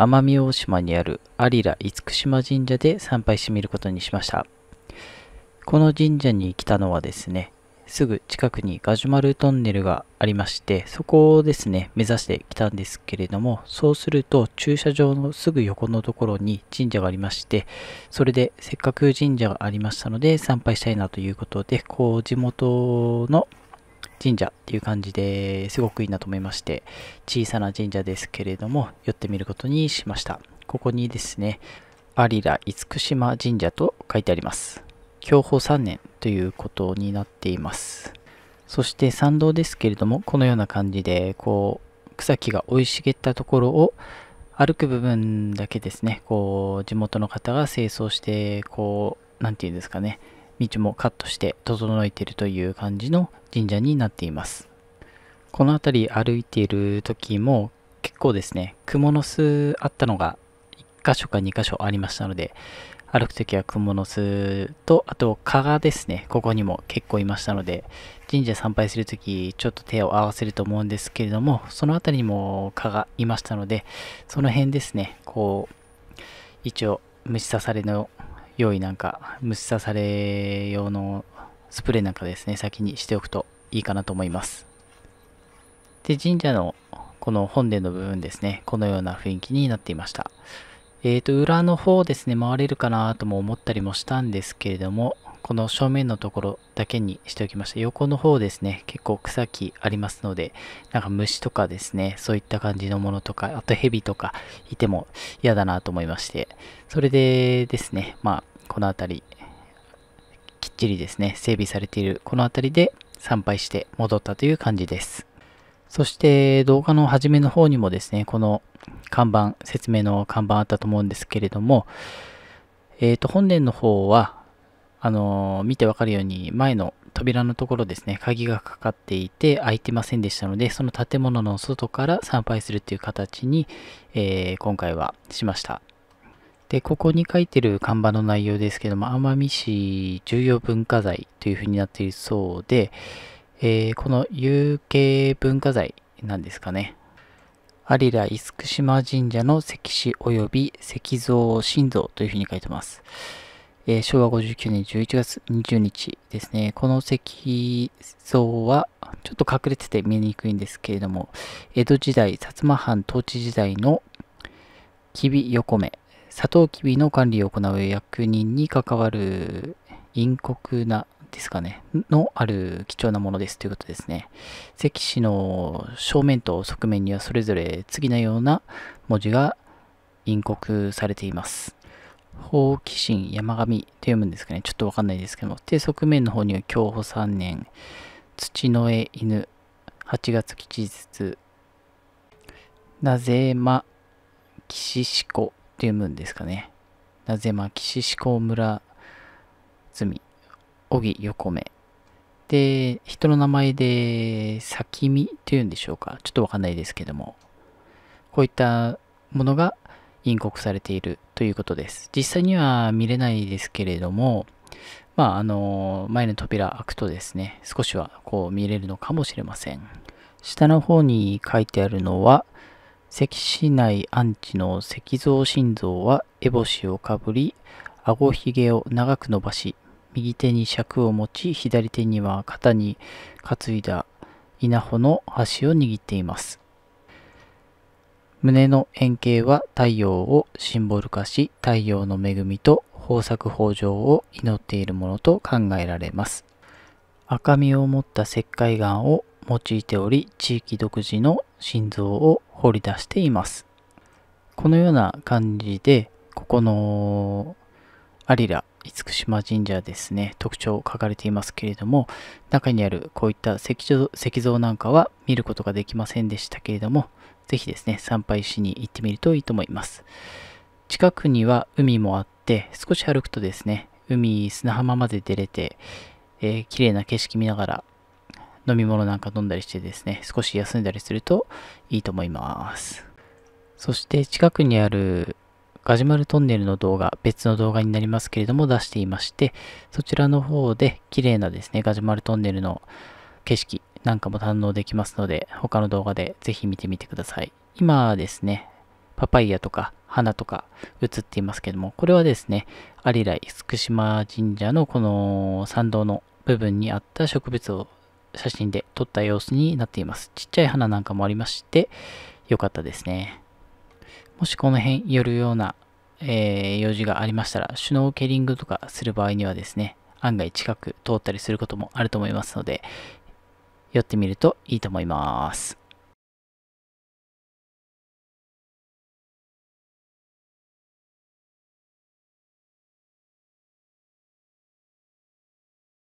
奄美大島にある有良厳島神社で参拝してみることにしました。この神社に来たのはですね、すぐ近くにガジュマルトンネルがありまして、そこをですね、目指してきたんですけれども、そうすると駐車場のすぐ横のところに神社がありまして、それでせっかく神社がありましたので参拝したいなということで、こう地元の神社っていう感じですごくいいなと思いまして、小さな神社ですけれども、寄ってみることにしました。ここにですね、有良厳島神社と書いてあります。享保3年ということになっています。そして参道ですけれども、このような感じで、こう、草木が生い茂ったところを歩く部分だけですね、こう、地元の方が清掃して、こう、何て言うんですかね、道もカットして整えているという感じの神社になっています。この辺り歩いている時も結構ですね、蜘蛛の巣あったのが1箇所か2箇所ありましたので、歩く時は蜘蛛の巣と、あと蚊がですね、ここにも結構いましたので、神社参拝する時ちょっと手を合わせると思うんですけれども、その辺りにも蚊がいましたので、その辺ですね、こう、一応虫刺されの良いなんか虫刺され用のスプレーなんかですね、先にしておくといいかなと思います。で、神社のこの本殿の部分ですね、このような雰囲気になっていました。えっ、ー、と、裏の方ですね、回れるかなとも思ったりもしたんですけれども、この正面のところだけにしておきました。横の方ですね、結構草木ありますので、なんか虫とかですね、そういった感じのものとか、あと蛇とかいても嫌だなと思いまして、それでですね、まあ、この辺り、きっちりですね、整備されているこの辺りで参拝して戻ったという感じです。そして動画の初めの方にもですね、この看板、説明の看板あったと思うんですけれども、えっ、ー、と、本年の方は、あのー、見てわかるように前の扉のところですね、鍵がかかっていて開いてませんでしたので、その建物の外から参拝するっていう形に、えー、今回はしました。で、ここに書いてる看板の内容ですけども、奄美市重要文化財というふうになっているそうで、えー、この有形文化財なんですかね。有良厳島神社の石碑及び石像神像というふうに書いてます。えー、昭和59年11月20日ですね。この石像はちょっと隠れてて見えにくいんですけれども、江戸時代、薩摩藩統治時代の吉備横目サトウキビの管理を行う役人に関わる陰国なですかね、のある貴重なものですということですね。関市の正面と側面にはそれぞれ次のような文字が陰刻されています。法紀神山上と読むんですかね、ちょっとわかんないですけども。で、側面の方には享保3年、土の絵犬、8月吉日、なぜま、岸志子読むんですかね。なぜまきし志向村罪、荻横目。で、人の名前で、先見っていうんでしょうか。ちょっとわかんないですけども。こういったものが隠国されているということです。実際には見れないですけれども、まあ、あの、前の扉開くとですね、少しはこう見れるのかもしれません。下の方に書いてあるのは、関市内安置の石像心臓は烏帽子をかぶり、顎ひげを長く伸ばし、右手に尺を持ち、左手には肩に担いだ稲穂の端を握っています。胸の円形は太陽をシンボル化し、太陽の恵みと豊作豊穣を祈っているものと考えられます。赤みを持った石灰岩を用いており、地域独自の心臓を掘り出しています。このような感じで、ここのリラ、厳島神社ですね、特徴書かれていますけれども、中にあるこういった石像石像なんかは見ることができませんでしたけれども、ぜひですね、参拝しに行ってみるといいと思います。近くには海もあって、少し歩くとですね、海、砂浜まで出れて、えー、綺麗な景色見ながら飲み物なんか飲んだりしてですね、少し休んだりするといいと思います。そして近くにあるガジュマルトンネルの動画、別の動画になりますけれども出していまして、そちらの方で綺麗なですね、ガジュマルトンネルの景色なんかも堪能できますので、他の動画でぜひ見てみてください。今ですね、パパイヤとか花とか映っていますけども、これはですね、アリライ、福島神社のこの参道の部分にあった植物を写真で撮った様子になっています。ちっちゃい花なんかもありまして、よかったですね。もしこの辺寄るような、えー、用事がありましたら、シュノーケリングとかする場合にはですね、案外近く通ったりすることもあると思いますので、寄ってみるといいと思います。